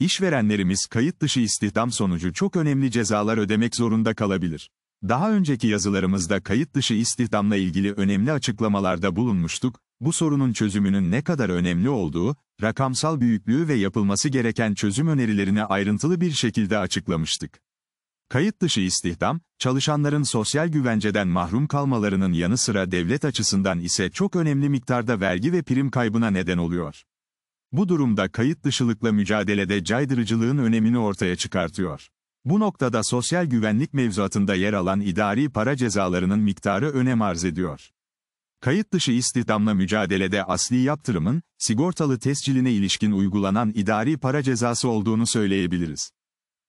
İşverenlerimiz kayıt dışı istihdam sonucu çok önemli cezalar ödemek zorunda kalabilir. Daha önceki yazılarımızda kayıt dışı istihdamla ilgili önemli açıklamalarda bulunmuştuk, bu sorunun çözümünün ne kadar önemli olduğu, rakamsal büyüklüğü ve yapılması gereken çözüm önerilerini ayrıntılı bir şekilde açıklamıştık. Kayıt dışı istihdam, çalışanların sosyal güvenceden mahrum kalmalarının yanı sıra devlet açısından ise çok önemli miktarda vergi ve prim kaybına neden oluyor. Bu durumda kayıt dışılıkla mücadelede caydırıcılığın önemini ortaya çıkartıyor. Bu noktada sosyal güvenlik mevzuatında yer alan idari para cezalarının miktarı önem arz ediyor. Kayıt dışı istihdamla mücadelede asli yaptırımın, sigortalı tesciline ilişkin uygulanan idari para cezası olduğunu söyleyebiliriz.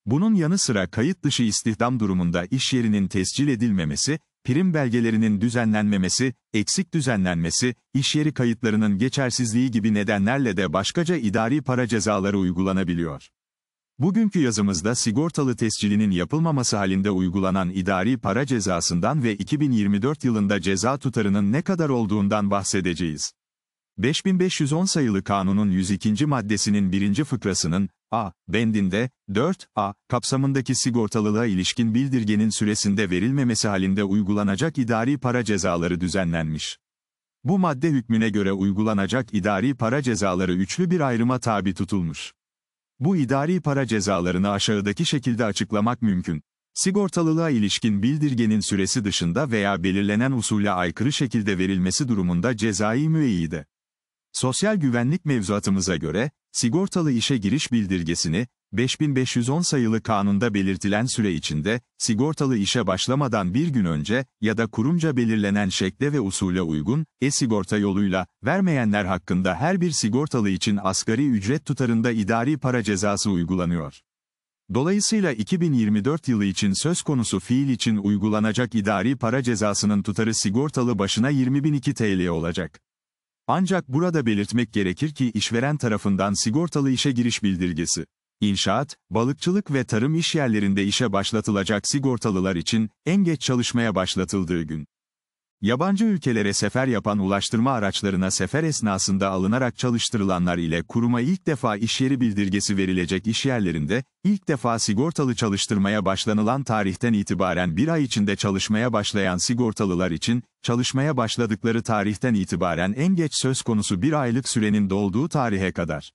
Bunun yanı sıra kayıt dışı istihdam durumunda iş yerinin tescil edilmemesi, prim belgelerinin düzenlenmemesi, eksik düzenlenmesi, iş yeri kayıtlarının geçersizliği gibi nedenlerle de başkaca idari para cezaları uygulanabiliyor. Bugünkü yazımızda sigortalı tescilinin yapılmaması halinde uygulanan idari para cezasından ve 2024 yılında ceza tutarının ne kadar olduğundan bahsedeceğiz. 5510 sayılı kanunun 102. maddesinin 1. fıkrasının, a bendinde 4a kapsamındaki sigortalılığa ilişkin bildirgenin süresinde verilmemesi halinde uygulanacak idari para cezaları düzenlenmiş. Bu madde hükmüne göre uygulanacak idari para cezaları üçlü bir ayrıma tabi tutulmuş. Bu idari para cezalarını aşağıdaki şekilde açıklamak mümkün. Sigortalılığa ilişkin bildirgenin süresi dışında veya belirlenen usule aykırı şekilde verilmesi durumunda cezai müeyyide. Sosyal güvenlik mevzuatımıza göre, Sigortalı işe giriş bildirgesini, 5510 sayılı kanunda belirtilen süre içinde, sigortalı işe başlamadan bir gün önce ya da kurumca belirlenen şekle ve usule uygun, e-sigorta yoluyla, vermeyenler hakkında her bir sigortalı için asgari ücret tutarında idari para cezası uygulanıyor. Dolayısıyla 2024 yılı için söz konusu fiil için uygulanacak idari para cezasının tutarı sigortalı başına 20.002 TL olacak. Ancak burada belirtmek gerekir ki işveren tarafından sigortalı işe giriş bildirgesi, inşaat, balıkçılık ve tarım iş yerlerinde işe başlatılacak sigortalılar için en geç çalışmaya başlatıldığı gün Yabancı ülkelere sefer yapan ulaştırma araçlarına sefer esnasında alınarak çalıştırılanlar ile kuruma ilk defa işyeri bildirgesi verilecek işyerlerinde, ilk defa sigortalı çalıştırmaya başlanılan tarihten itibaren bir ay içinde çalışmaya başlayan sigortalılar için, çalışmaya başladıkları tarihten itibaren en geç söz konusu bir aylık sürenin dolduğu tarihe kadar.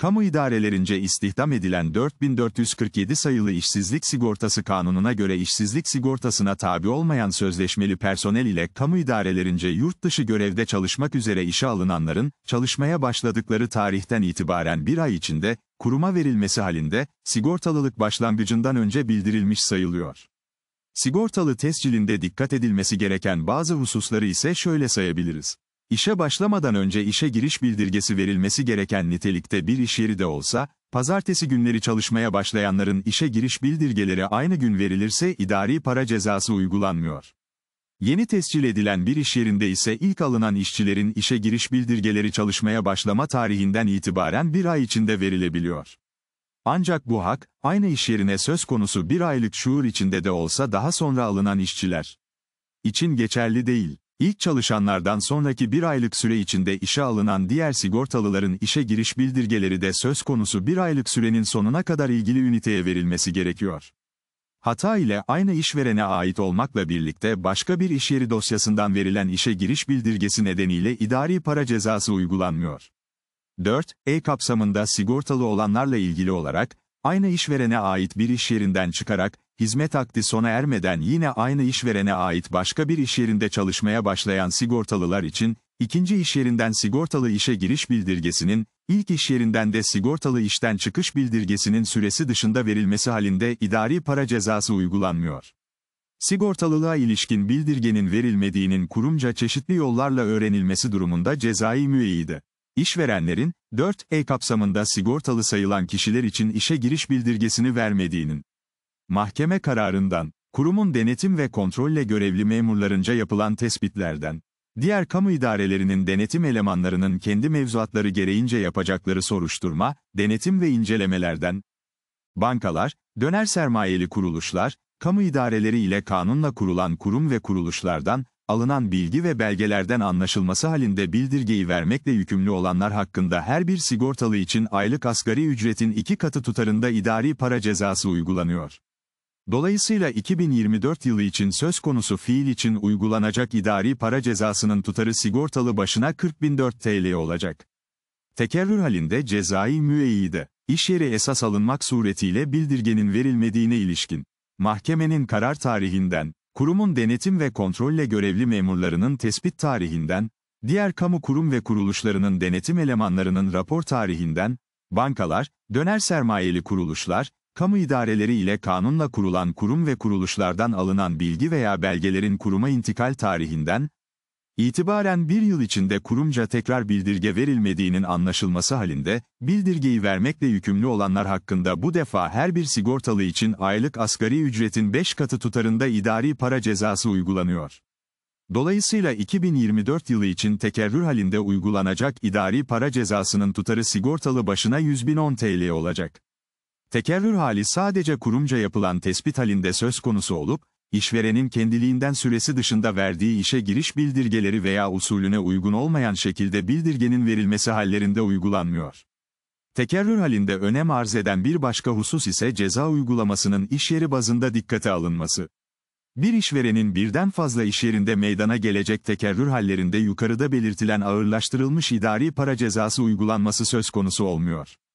Kamu idarelerince istihdam edilen 4447 sayılı işsizlik sigortası kanununa göre işsizlik sigortasına tabi olmayan sözleşmeli personel ile kamu idarelerince yurt dışı görevde çalışmak üzere işe alınanların, çalışmaya başladıkları tarihten itibaren bir ay içinde, kuruma verilmesi halinde, sigortalılık başlangıcından önce bildirilmiş sayılıyor. Sigortalı tescilinde dikkat edilmesi gereken bazı hususları ise şöyle sayabiliriz. İşe başlamadan önce işe giriş bildirgesi verilmesi gereken nitelikte bir iş yeri de olsa, pazartesi günleri çalışmaya başlayanların işe giriş bildirgeleri aynı gün verilirse idari para cezası uygulanmıyor. Yeni tescil edilen bir iş yerinde ise ilk alınan işçilerin işe giriş bildirgeleri çalışmaya başlama tarihinden itibaren bir ay içinde verilebiliyor. Ancak bu hak, aynı iş yerine söz konusu bir aylık şuur içinde de olsa daha sonra alınan işçiler için geçerli değil. İlk çalışanlardan sonraki bir aylık süre içinde işe alınan diğer sigortalıların işe giriş bildirgeleri de söz konusu bir aylık sürenin sonuna kadar ilgili üniteye verilmesi gerekiyor. Hata ile aynı işverene ait olmakla birlikte başka bir işyeri dosyasından verilen işe giriş bildirgesi nedeniyle idari para cezası uygulanmıyor. 4. E kapsamında sigortalı olanlarla ilgili olarak, aynı işverene ait bir iş yerinden çıkarak, hizmet akdi sona ermeden yine aynı işverene ait başka bir iş yerinde çalışmaya başlayan sigortalılar için, ikinci iş yerinden sigortalı işe giriş bildirgesinin, ilk iş yerinden de sigortalı işten çıkış bildirgesinin süresi dışında verilmesi halinde idari para cezası uygulanmıyor. Sigortalılığa ilişkin bildirgenin verilmediğinin kurumca çeşitli yollarla öğrenilmesi durumunda cezai müeyyide. İşverenlerin, 4E kapsamında sigortalı sayılan kişiler için işe giriş bildirgesini vermediğinin, mahkeme kararından, kurumun denetim ve kontrolle görevli memurlarınca yapılan tespitlerden, diğer kamu idarelerinin denetim elemanlarının kendi mevzuatları gereğince yapacakları soruşturma, denetim ve incelemelerden, bankalar, döner sermayeli kuruluşlar, kamu idareleri ile kanunla kurulan kurum ve kuruluşlardan, alınan bilgi ve belgelerden anlaşılması halinde bildirgeyi vermekle yükümlü olanlar hakkında her bir sigortalı için aylık asgari ücretin iki katı tutarında idari para cezası uygulanıyor. Dolayısıyla 2024 yılı için söz konusu fiil için uygulanacak idari para cezasının tutarı sigortalı başına 40.004 TL olacak. Tekerrür halinde cezai müeyyide, iş yeri esas alınmak suretiyle bildirgenin verilmediğine ilişkin, mahkemenin karar tarihinden, kurumun denetim ve kontrolle görevli memurlarının tespit tarihinden, diğer kamu kurum ve kuruluşlarının denetim elemanlarının rapor tarihinden, bankalar, döner sermayeli kuruluşlar, kamu idareleri ile kanunla kurulan kurum ve kuruluşlardan alınan bilgi veya belgelerin kuruma intikal tarihinden, itibaren bir yıl içinde kurumca tekrar bildirge verilmediğinin anlaşılması halinde, bildirgeyi vermekle yükümlü olanlar hakkında bu defa her bir sigortalı için aylık asgari ücretin 5 katı tutarında idari para cezası uygulanıyor. Dolayısıyla 2024 yılı için tekerrür halinde uygulanacak idari para cezasının tutarı sigortalı başına 100.010 TL olacak. Tekerrür hali sadece kurumca yapılan tespit halinde söz konusu olup, işverenin kendiliğinden süresi dışında verdiği işe giriş bildirgeleri veya usulüne uygun olmayan şekilde bildirgenin verilmesi hallerinde uygulanmıyor. Tekerrür halinde önem arz eden bir başka husus ise ceza uygulamasının iş yeri bazında dikkate alınması. Bir işverenin birden fazla iş yerinde meydana gelecek tekerrür hallerinde yukarıda belirtilen ağırlaştırılmış idari para cezası uygulanması söz konusu olmuyor.